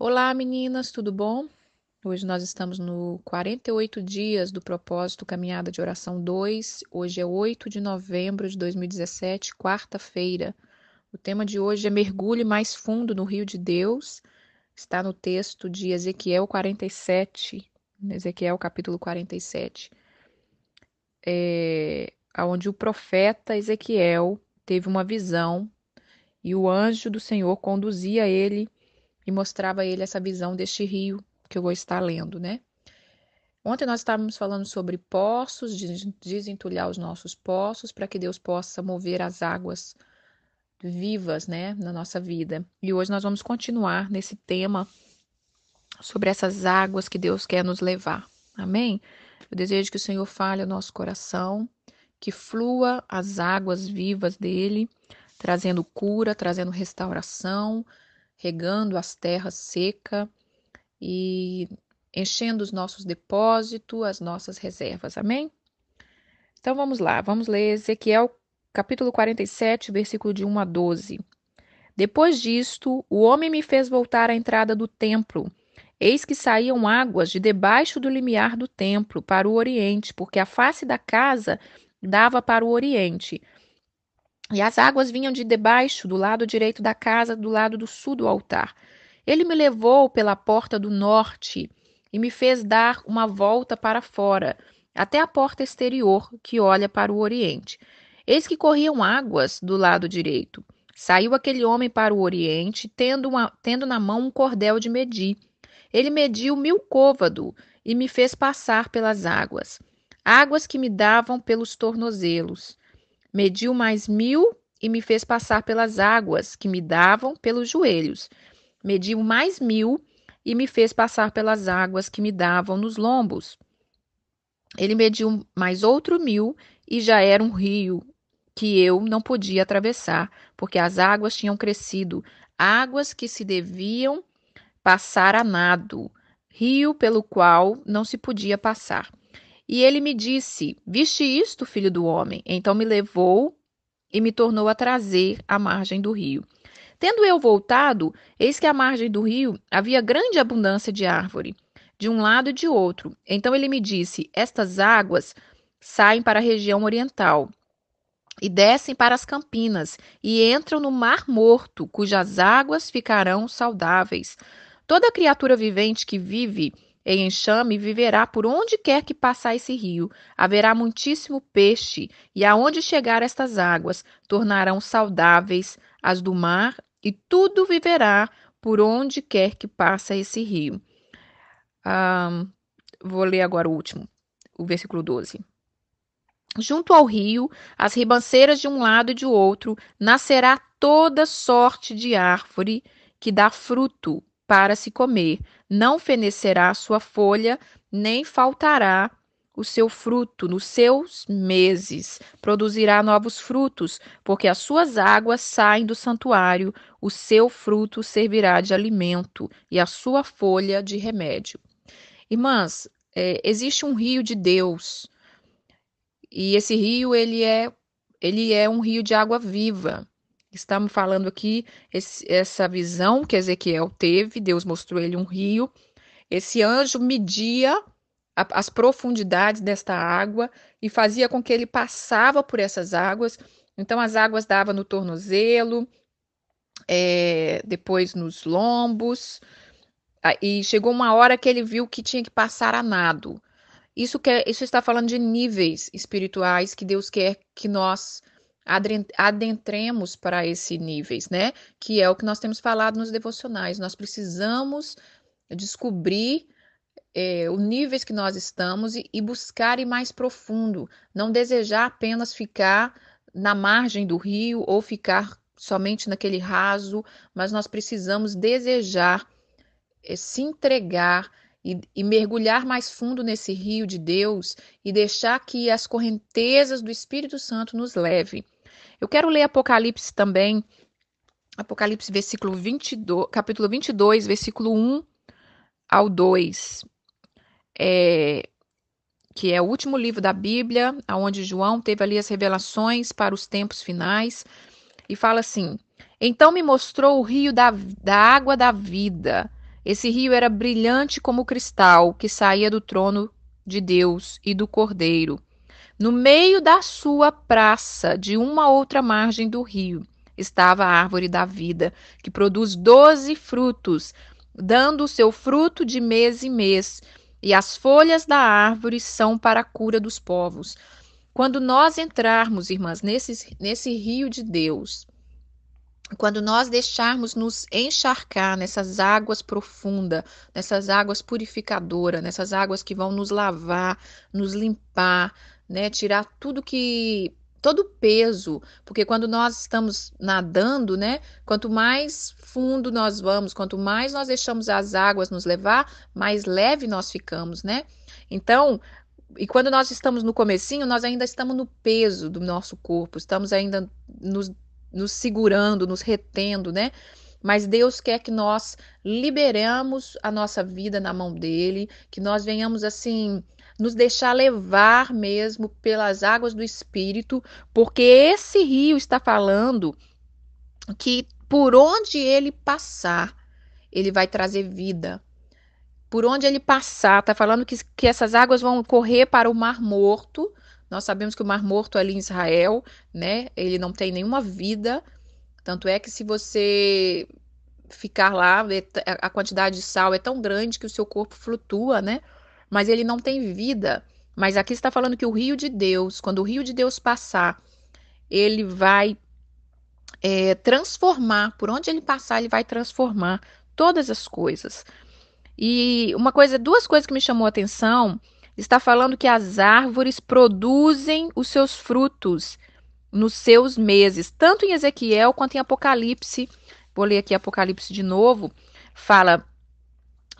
Olá meninas, tudo bom? Hoje nós estamos no 48 dias do propósito Caminhada de Oração 2. Hoje é 8 de novembro de 2017, quarta-feira. O tema de hoje é Mergulhe mais fundo no Rio de Deus. Está no texto de Ezequiel 47, Ezequiel capítulo 47, é, onde o profeta Ezequiel teve uma visão e o anjo do Senhor conduzia ele e mostrava a ele essa visão deste rio que eu vou estar lendo, né? Ontem nós estávamos falando sobre poços, de desentulhar os nossos poços para que Deus possa mover as águas vivas, né, na nossa vida. E hoje nós vamos continuar nesse tema sobre essas águas que Deus quer nos levar. Amém? Eu desejo que o Senhor fale ao nosso coração, que flua as águas vivas dele, trazendo cura, trazendo restauração, regando as terras seca e enchendo os nossos depósitos, as nossas reservas. Amém? Então vamos lá, vamos ler Ezequiel capítulo 47, versículo de 1 a 12. Depois disto, o homem me fez voltar à entrada do templo. Eis que saíam águas de debaixo do limiar do templo para o oriente, porque a face da casa dava para o oriente. E as águas vinham de debaixo, do lado direito da casa, do lado do sul do altar. Ele me levou pela porta do norte e me fez dar uma volta para fora, até a porta exterior, que olha para o oriente. Eis que corriam águas do lado direito. Saiu aquele homem para o oriente, tendo, uma, tendo na mão um cordel de medir. Ele mediu mil côvado e me fez passar pelas águas, águas que me davam pelos tornozelos. Mediu mais mil e me fez passar pelas águas que me davam pelos joelhos. Mediu mais mil e me fez passar pelas águas que me davam nos lombos. Ele mediu mais outro mil e já era um rio que eu não podia atravessar, porque as águas tinham crescido, águas que se deviam passar a nado, rio pelo qual não se podia passar. E ele me disse: Viste isto, filho do homem? Então me levou e me tornou a trazer à margem do rio. Tendo eu voltado, eis que à margem do rio havia grande abundância de árvore, de um lado e de outro. Então ele me disse: Estas águas saem para a região oriental e descem para as campinas e entram no Mar Morto, cujas águas ficarão saudáveis. Toda criatura vivente que vive em enxame viverá por onde quer que passar esse rio. Haverá muitíssimo peixe, e aonde chegar estas águas, tornarão saudáveis as do mar, e tudo viverá por onde quer que passa esse rio. Ah, vou ler agora o último, o versículo 12. Junto ao rio, as ribanceiras de um lado e de outro, nascerá toda sorte de árvore que dá fruto para se comer. Não fenecerá sua folha, nem faltará o seu fruto nos seus meses. Produzirá novos frutos, porque as suas águas saem do santuário, o seu fruto servirá de alimento e a sua folha de remédio. Irmãs, é, existe um rio de Deus. E esse rio ele é ele é um rio de água viva. Estamos falando aqui esse, essa visão que Ezequiel teve, Deus mostrou ele um rio. Esse anjo media a, as profundidades desta água e fazia com que ele passava por essas águas. Então as águas davam no tornozelo, é, depois nos lombos, ah, e chegou uma hora que ele viu que tinha que passar a nado. Isso, quer, é, isso está falando de níveis espirituais que Deus quer que nós adentremos para esses níveis, né? Que é o que nós temos falado nos devocionais. Nós precisamos descobrir é, os níveis que nós estamos e, e buscar ir mais profundo. Não desejar apenas ficar na margem do rio ou ficar somente naquele raso, mas nós precisamos desejar é, se entregar. E, e, mergulhar mais fundo nesse rio de Deus e deixar que as correntezas do Espírito Santo nos leve. Eu quero ler Apocalipse também, Apocalipse versículo 22, capítulo 22, versículo 1 ao 2, é, que é o último livro da Bíblia, aonde João teve ali as revelações para os tempos finais, e fala assim: Então me mostrou o rio da, da água da vida. Esse rio era brilhante como cristal que saía do trono de Deus e do Cordeiro. No meio da sua praça, de uma outra margem do rio, estava a árvore da vida, que produz doze frutos, dando o seu fruto de mês em mês, e as folhas da árvore são para a cura dos povos. Quando nós entrarmos, irmãs, nesse, nesse rio de Deus, quando nós deixarmos nos encharcar nessas águas profundas, nessas águas purificadoras, nessas águas que vão nos lavar, nos limpar, né? Tirar tudo que todo o peso, porque quando nós estamos nadando, né, quanto mais fundo nós vamos, quanto mais nós deixamos as águas nos levar, mais leve nós ficamos, né? Então, e quando nós estamos no comecinho, nós ainda estamos no peso do nosso corpo, estamos ainda nos, nos segurando, nos retendo, né? Mas Deus quer que nós liberamos a nossa vida na mão dele, que nós venhamos assim nos deixar levar mesmo pelas águas do Espírito, porque esse rio está falando que por onde ele passar, ele vai trazer vida. Por onde ele passar, está falando que, que essas águas vão correr para o Mar Morto. Nós sabemos que o Mar Morto é ali em Israel, né? Ele não tem nenhuma vida. Tanto é que se você ficar lá, é a quantidade de sal é tão grande que o seu corpo flutua, né? mas ele não tem vida. Mas aqui está falando que o rio de Deus, quando o rio de Deus passar, ele vai é, transformar, por onde ele passar, ele vai transformar todas as coisas. E uma coisa, duas coisas que me chamou a atenção, está falando que as árvores produzem os seus frutos nos seus meses, tanto em Ezequiel quanto em Apocalipse. Vou ler aqui Apocalipse de novo. Fala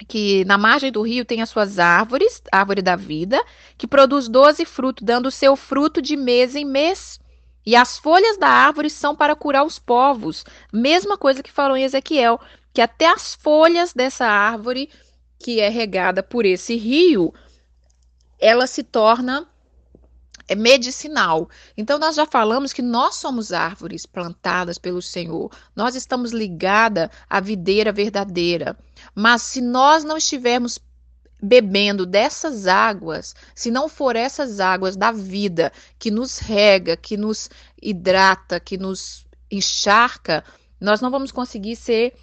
que na margem do rio tem as suas árvores, árvore da vida, que produz doze frutos, dando seu fruto de mês em mês. E as folhas da árvore são para curar os povos. Mesma coisa que falou em Ezequiel, que até as folhas dessa árvore que é regada por esse rio, ela se torna é medicinal. Então, nós já falamos que nós somos árvores plantadas pelo Senhor, nós estamos ligada à videira verdadeira. Mas se nós não estivermos bebendo dessas águas, se não for essas águas da vida que nos rega, que nos hidrata, que nos encharca, nós não vamos conseguir ser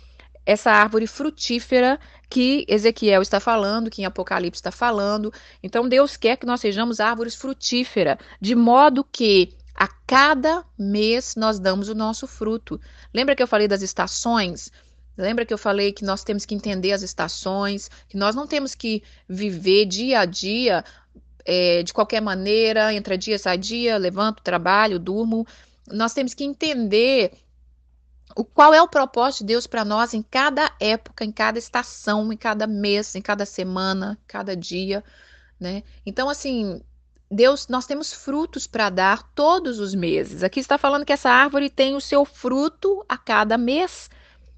essa árvore frutífera que Ezequiel está falando, que em Apocalipse está falando. Então Deus quer que nós sejamos árvores frutíferas, de modo que a cada mês nós damos o nosso fruto. Lembra que eu falei das estações? Lembra que eu falei que nós temos que entender as estações, que nós não temos que viver dia a dia é, de qualquer maneira, entra dia, sai dia, levanto, trabalho, durmo. Nós temos que entender o qual é o propósito de Deus para nós em cada época, em cada estação, em cada mês, em cada semana, cada dia, né? Então assim, Deus, nós temos frutos para dar todos os meses. Aqui está falando que essa árvore tem o seu fruto a cada mês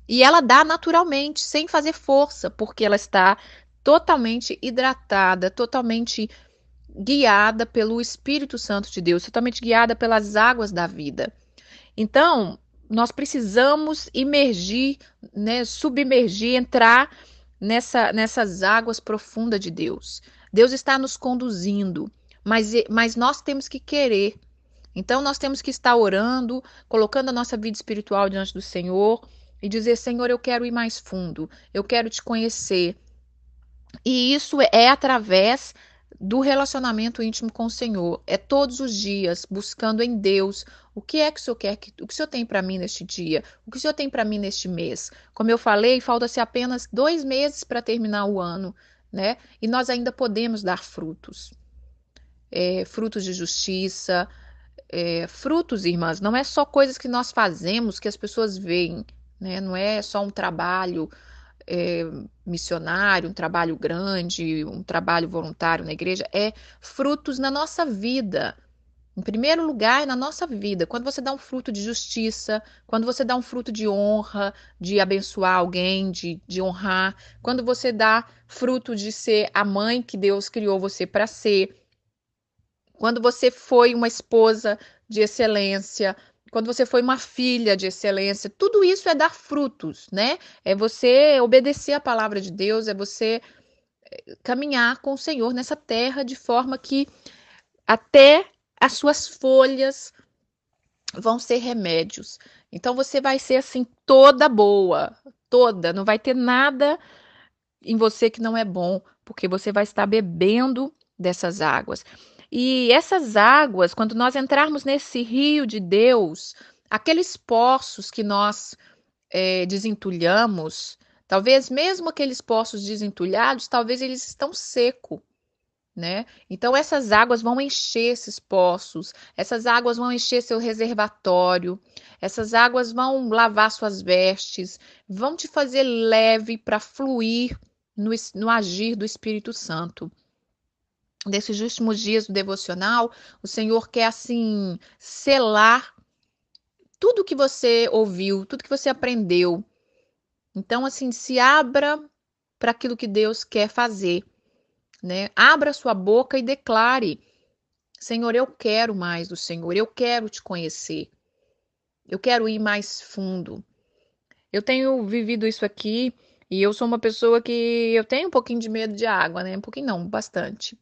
e ela dá naturalmente, sem fazer força, porque ela está totalmente hidratada, totalmente guiada pelo Espírito Santo de Deus, totalmente guiada pelas águas da vida. Então, nós precisamos imergir, né, submergir, entrar nessa, nessas águas profundas de Deus. Deus está nos conduzindo, mas, mas nós temos que querer. Então nós temos que estar orando, colocando a nossa vida espiritual diante do Senhor e dizer: Senhor, eu quero ir mais fundo, eu quero te conhecer. E isso é através do relacionamento íntimo com o Senhor. É todos os dias buscando em Deus o que é que o Senhor quer, que, o que o Senhor tem para mim neste dia, o que o Senhor tem para mim neste mês. Como eu falei, falta-se apenas dois meses para terminar o ano, né? E nós ainda podemos dar frutos, é, frutos de justiça, é, frutos, irmãs. Não é só coisas que nós fazemos que as pessoas veem, né? Não é só um trabalho é, missionário, um trabalho grande, um trabalho voluntário na igreja, é frutos na nossa vida. Em primeiro lugar, na nossa vida, quando você dá um fruto de justiça, quando você dá um fruto de honra, de abençoar alguém, de, de honrar, quando você dá fruto de ser a mãe que Deus criou você para ser, quando você foi uma esposa de excelência, quando você foi uma filha de excelência, tudo isso é dar frutos, né? É você obedecer a palavra de Deus, é você eh, caminhar com o Senhor nessa terra de forma que até as suas folhas vão ser remédios. Então você vai ser assim toda boa, toda, não vai ter nada em você que não é bom, porque você vai estar bebendo dessas águas. E essas águas, quando nós entrarmos nesse rio de Deus, aqueles poços que nós é, desentulhamos, talvez mesmo aqueles poços desentulhados, talvez eles estão secos. Né? Então essas águas vão encher esses poços, essas águas vão encher seu reservatório, essas águas vão lavar suas vestes, vão te fazer leve para fluir no, no agir do Espírito Santo desses últimos dias do devocional, o Senhor quer assim selar tudo que você ouviu, tudo que você aprendeu. Então assim, se abra para aquilo que Deus quer fazer, né? Abra sua boca e declare: Senhor, eu quero mais do Senhor, eu quero te conhecer. Eu quero ir mais fundo. Eu tenho vivido isso aqui e eu sou uma pessoa que eu tenho um pouquinho de medo de água, né? Um pouquinho não, bastante.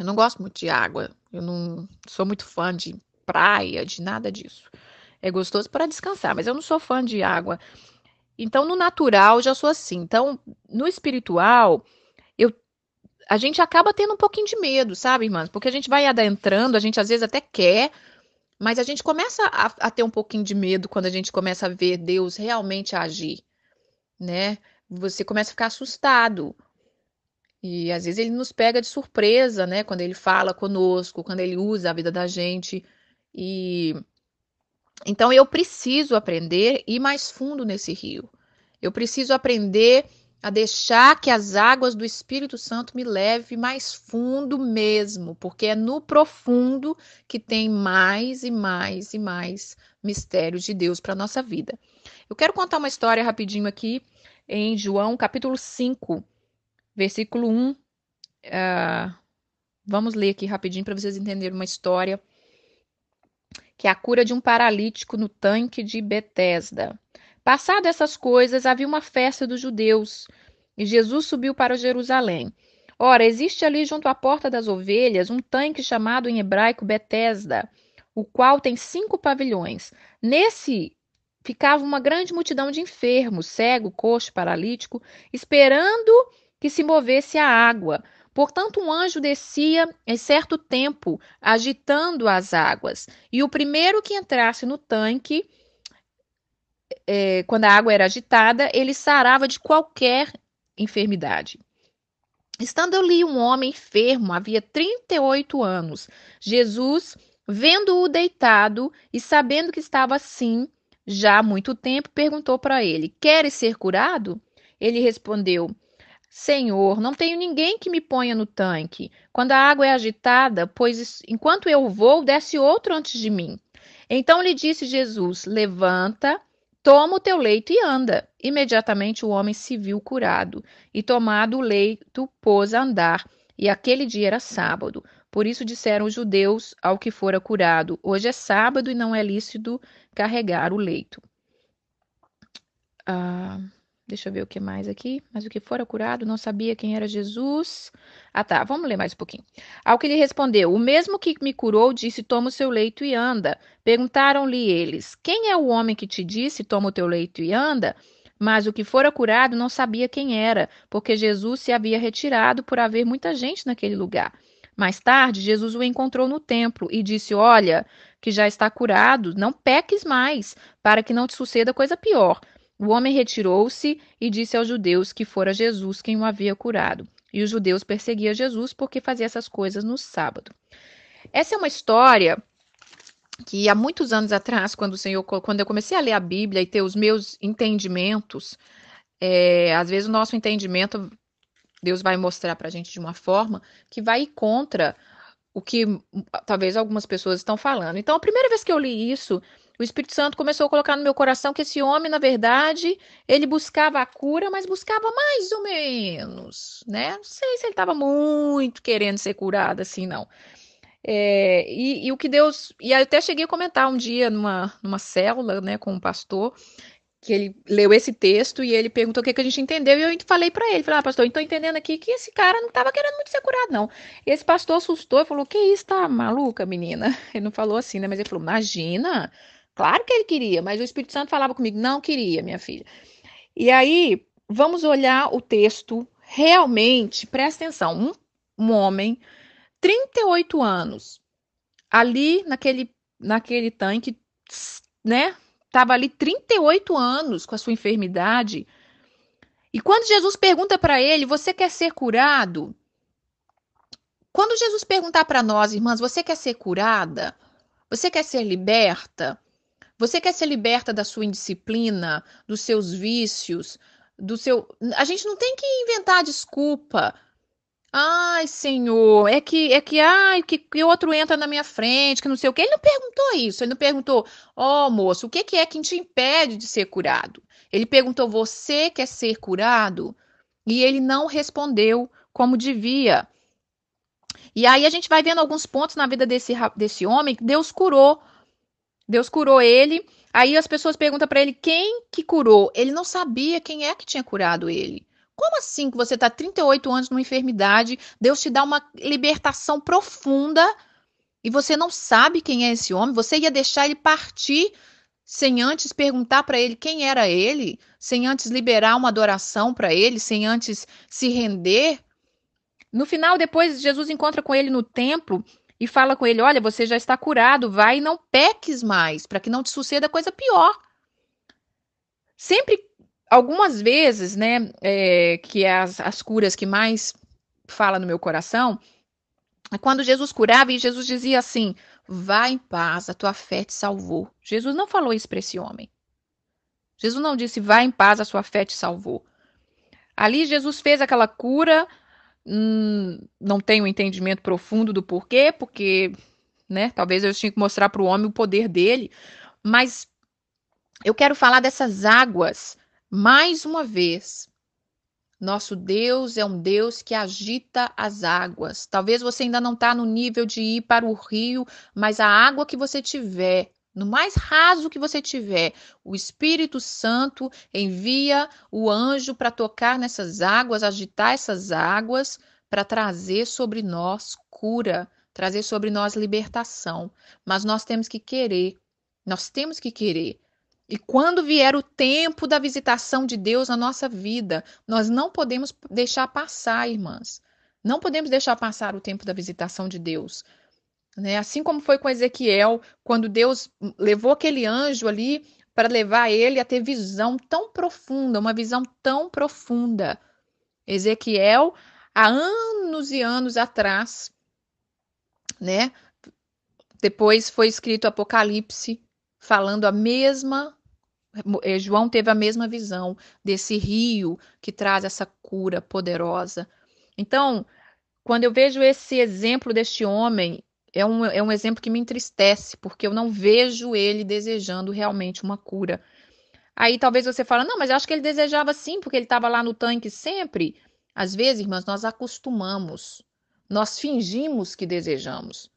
Eu não gosto muito de água. Eu não sou muito fã de praia, de nada disso. É gostoso para descansar, mas eu não sou fã de água. Então, no natural, já sou assim. Então, no espiritual, eu, a gente acaba tendo um pouquinho de medo, sabe, irmãs? Porque a gente vai adentrando, a gente às vezes até quer, mas a gente começa a, a ter um pouquinho de medo quando a gente começa a ver Deus realmente agir, né? Você começa a ficar assustado e às vezes ele nos pega de surpresa, né? Quando ele fala conosco, quando ele usa a vida da gente. E então eu preciso aprender ir mais fundo nesse rio. Eu preciso aprender a deixar que as águas do Espírito Santo me leve mais fundo mesmo, porque é no profundo que tem mais e mais e mais mistérios de Deus para nossa vida. Eu quero contar uma história rapidinho aqui em João capítulo 5, Versículo 1. Uh, ah, vamos ler aqui rapidinho para vocês entenderem uma história. Que é a cura de um paralítico no tanque de Betesda. Passado essas coisas, havia uma festa dos judeus, e Jesus subiu para Jerusalém. Ora, existe ali junto à porta das ovelhas um tanque chamado em hebraico Betesda, o qual tem cinco pavilhões. Nesse ficava uma grande multidão de enfermos, cego, coxo, paralítico, esperando que se movesse a água. Portanto, um anjo descia em certo tempo, agitando as águas, e o primeiro que entrasse no tanque, é, quando a água era agitada, ele sarava de qualquer enfermidade. Estando ali um homem enfermo, havia 38 anos. Jesus, vendo-o deitado e sabendo que estava assim já há muito tempo, perguntou para ele: Queres ser curado? Ele respondeu: Senhor, não tenho ninguém que me ponha no tanque. Quando a água é agitada, pois enquanto eu vou, desce outro antes de mim. Então lhe disse Jesus: Levanta, toma o teu leito e anda. Imediatamente o homem se viu curado, e tomado o leito, pôs a andar. E aquele dia era sábado. Por isso disseram os judeus ao que fora curado: Hoje é sábado e não é lícito carregar o leito. Ah. Deixa eu ver o que mais aqui. Mas o que fora curado não sabia quem era Jesus. Ah, tá. Vamos ler mais um pouquinho. Ao que lhe respondeu: O mesmo que me curou disse: Toma o seu leito e anda. Perguntaram-lhe eles: Quem é o homem que te disse: Toma o teu leito e anda? Mas o que fora curado não sabia quem era, porque Jesus se havia retirado por haver muita gente naquele lugar. Mais tarde, Jesus o encontrou no templo e disse: Olha, que já está curado, não peques mais, para que não te suceda coisa pior. O homem retirou-se e disse aos judeus que fora Jesus quem o havia curado. E os judeus perseguiam Jesus porque fazia essas coisas no sábado. Essa é uma história que há muitos anos atrás, quando o Senhor, quando eu comecei a ler a Bíblia e ter os meus entendimentos, é, às vezes o nosso entendimento Deus vai mostrar para a gente de uma forma que vai contra o que hum, talvez algumas pessoas estão falando. Então, a primeira vez que eu li isso, o Espírito Santo começou a colocar no meu coração que esse homem, na verdade, ele buscava a cura, mas buscava mais ou menos, né? Não sei se ele estava muito querendo ser curado assim, não. É, e, e, o que Deus. E aí eu até cheguei a comentar um dia numa, numa célula, né, com um pastor, que ele leu esse texto e ele perguntou o que, que a gente entendeu e eu falei para ele, falei, ah, pastor, estou entendendo aqui que esse cara não estava querendo muito ser curado, não. E esse pastor assustou e falou, que isso, tá maluca, menina? Ele não falou assim, né, mas ele falou, imagina, Claro que ele queria, mas o Espírito Santo falava comigo, não queria, minha filha. E aí, vamos olhar o texto realmente, presta atenção, um, um homem, 38 anos, ali naquele, naquele tanque, né? Estava ali 38 anos com a sua enfermidade. E quando Jesus pergunta para ele, você quer ser curado? Quando Jesus perguntar para nós, irmãs, você quer ser curada? Você quer ser liberta? Você quer ser liberta da sua indisciplina, dos seus vícios, do seu. A gente não tem que inventar desculpa. Ai, Senhor, é que é que ai, que, que outro entra na minha frente, que não sei o que. Ele não perguntou isso, ele não perguntou: "Ó, oh, moço, o que que é que te impede de ser curado?". Ele perguntou: "Você quer ser curado?". E ele não respondeu como devia. E aí a gente vai vendo alguns pontos na vida desse desse homem que Deus curou Deus curou ele. Aí as pessoas perguntam para ele quem que curou. Ele não sabia quem é que tinha curado ele. Como assim que você está 38 anos numa enfermidade, Deus te dá uma libertação profunda e você não sabe quem é esse homem? Você ia deixar ele partir sem antes perguntar para ele quem era ele, sem antes liberar uma adoração para ele, sem antes se render. No final, depois, Jesus encontra com ele no templo e fala com ele: Olha, você já está curado, vai e não peques mais, para que não te suceda coisa pior. Sempre, algumas vezes, né, é, que é as, as curas que mais fala no meu coração, é quando Jesus curava e Jesus dizia assim: vai em paz, a tua fé te salvou. Jesus não falou isso para esse homem. Jesus não disse: vai em paz, a sua fé te salvou. Ali Jesus fez aquela cura Hum, não tenho um entendimento profundo do porquê, porque, né, talvez eu tinha que mostrar para o homem o poder dele, mas eu quero falar dessas águas mais uma vez. Nosso Deus é um Deus que agita as águas. Talvez você ainda não está no nível de ir para o rio, mas a água que você tiver, no mais raso que você tiver, o Espírito Santo envia o anjo para tocar nessas águas, agitar essas águas, para trazer sobre nós cura, trazer sobre nós libertação. Mas nós temos que querer, nós temos que querer. E quando vier o tempo da visitação de Deus na nossa vida, nós não podemos deixar passar, irmãs. Não podemos deixar passar o tempo da visitação de Deus. Né? Assim como foi com Ezequiel, quando Deus levou aquele anjo ali para levar ele a ter visão tão profunda, uma visão tão profunda. Ezequiel, há anos e anos atrás, né? Depois foi escrito Apocalipse, falando a mesma. Eh, João teve a mesma visão desse rio que traz essa cura poderosa. Então, quando eu vejo esse exemplo deste homem é um, é um exemplo que me entristece, porque eu não vejo ele desejando realmente uma cura. Aí talvez você fala, não, mas eu acho que ele desejava sim, porque ele estava lá no tanque sempre. Às vezes, irmãs, nós acostumamos, nós fingimos que desejamos.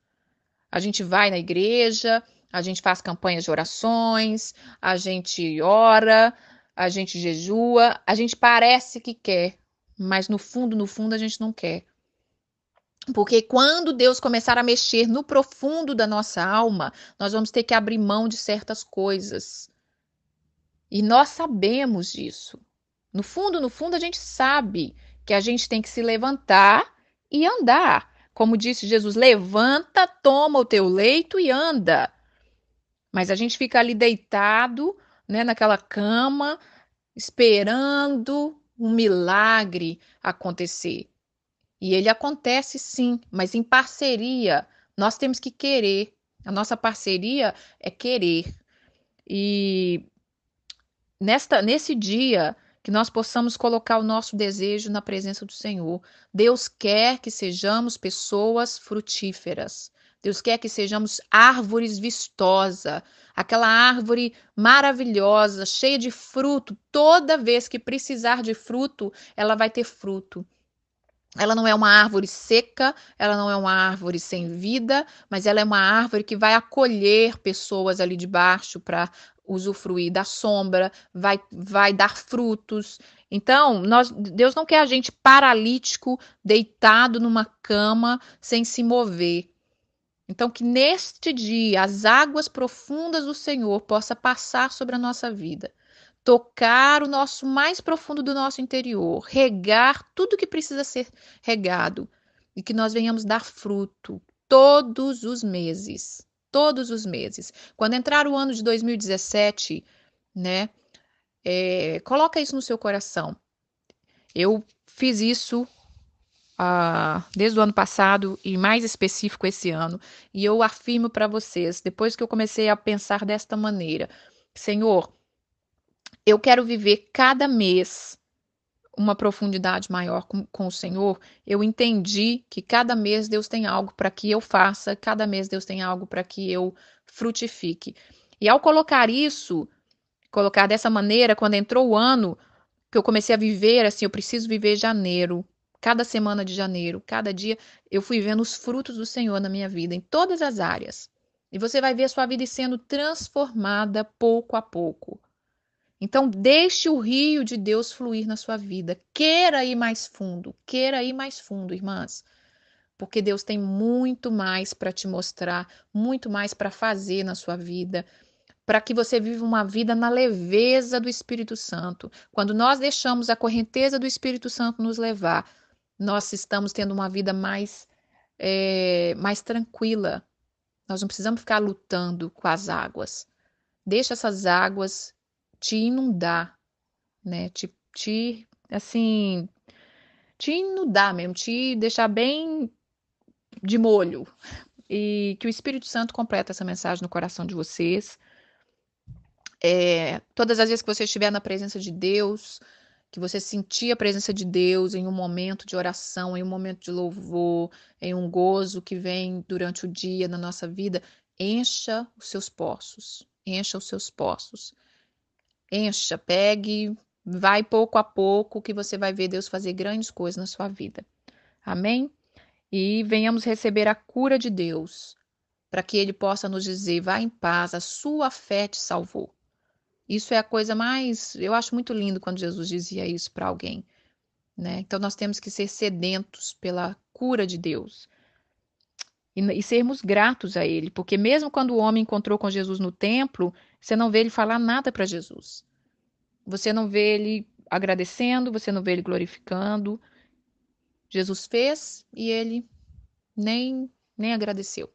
A gente vai na igreja, a gente faz campanhas de orações, a gente ora, a gente jejua, a gente parece que quer, mas no fundo, no fundo, a gente não quer. Porque quando Deus começar a mexer no profundo da nossa alma, nós vamos ter que abrir mão de certas coisas. E nós sabemos disso. No fundo, no fundo, a gente sabe que a gente tem que se levantar e andar. Como disse Jesus, levanta, toma o teu leito e anda. Mas a gente fica ali deitado, né, naquela cama, esperando um milagre acontecer. E ele acontece sim, mas em parceria. Nós temos que querer. A nossa parceria é querer. E nesta, nesse dia, que nós possamos colocar o nosso desejo na presença do Senhor. Deus quer que sejamos pessoas frutíferas. Deus quer que sejamos árvores vistosa, aquela árvore maravilhosa, cheia de fruto. Toda vez que precisar de fruto, ela vai ter fruto. Ela não é uma árvore seca, ela não é uma árvore sem vida, mas ela é uma árvore que vai acolher pessoas ali de baixo para usufruir da sombra, vai, vai dar frutos. Então, nós, Deus não quer a gente paralítico, deitado numa cama, sem se mover. Então, que neste dia as águas profundas do Senhor possa passar sobre a nossa vida tocar o nosso mais profundo do nosso interior, regar tudo que precisa ser regado e que nós venhamos dar fruto todos os meses, todos os meses. Quando entrar o ano de 2017, né? É, coloca isso no seu coração. Eu fiz isso ah, desde o ano passado e mais específico esse ano. E eu afirmo para vocês, depois que eu comecei a pensar desta maneira, Senhor, eu quero viver cada mês uma profundidade maior com, com, o Senhor, eu entendi que cada mês Deus tem algo para que eu faça, cada mês Deus tem algo para que eu frutifique. E ao colocar isso, colocar dessa maneira, quando entrou o ano, que eu comecei a viver assim, eu preciso viver janeiro, cada semana de janeiro, cada dia, eu fui vendo os frutos do Senhor na minha vida, em todas as áreas. E você vai ver a sua vida sendo transformada pouco a pouco. Então, deixe o rio de Deus fluir na sua vida. Queira ir mais fundo, queira ir mais fundo, irmãs. Porque Deus tem muito mais para te mostrar, muito mais para fazer na sua vida, para que você viva uma vida na leveza do Espírito Santo. Quando nós deixamos a correnteza do Espírito Santo nos levar, nós estamos tendo uma vida mais, é, mais tranquila. Nós não precisamos ficar lutando com as águas. Deixa essas águas te inundar, né? Te, te assim, te inundar mesmo, te deixar bem de molho. E que o Espírito Santo completa essa mensagem no coração de vocês. É, todas as vezes que você estiver na presença de Deus, que você sentir a presença de Deus em um momento de oração, em um momento de louvor, em um gozo que vem durante o dia na nossa vida, encha os seus poços, encha os seus poços encha, pegue, vai pouco a pouco que você vai ver Deus fazer grandes coisas na sua vida. Amém? E venhamos receber a cura de Deus, para que ele possa nos dizer: vá em paz, a sua fé te salvou. Isso é a coisa mais, eu acho muito lindo quando Jesus dizia isso para alguém, né? Então nós temos que ser sedentos pela cura de Deus e, e sermos gratos a Ele, porque mesmo quando o homem encontrou com Jesus no templo, você não vê ele falar nada para Jesus. Você não vê ele agradecendo, você não vê ele glorificando. Jesus fez e ele nem nem agradeceu.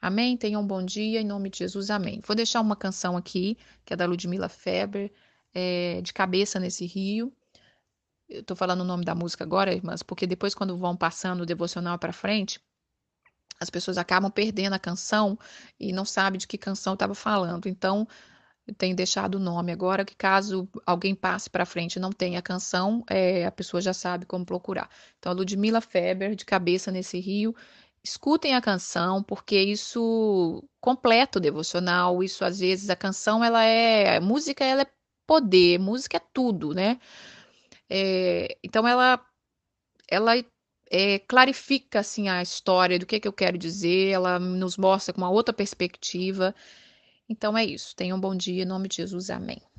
Amém? Tenham um bom dia, em nome de Jesus, amém. Vou deixar uma canção aqui, que é da Ludmilla Feber, é, de cabeça nesse rio. Eu estou falando o nome da música agora, irmãs, porque depois, quando vão passando o devocional para frente, as pessoas acabam perdendo a canção e não sabe de que canção estava falando. Então, tem deixado o nome agora, que caso alguém passe para frente e não tenha a canção, é, a pessoa já sabe como procurar. Então, a Ludmilla Feber, de cabeça nesse rio. Escutem a canção, porque isso completa o devocional. Isso, às vezes, a canção, ela é. Música, ela é poder, música é tudo, né? É, então, ela, ela é, clarifica assim a história do que, que eu quero dizer, ela nos mostra com uma outra perspectiva. Então é isso. Tenha um bom dia, em nome de Jesus. Amém.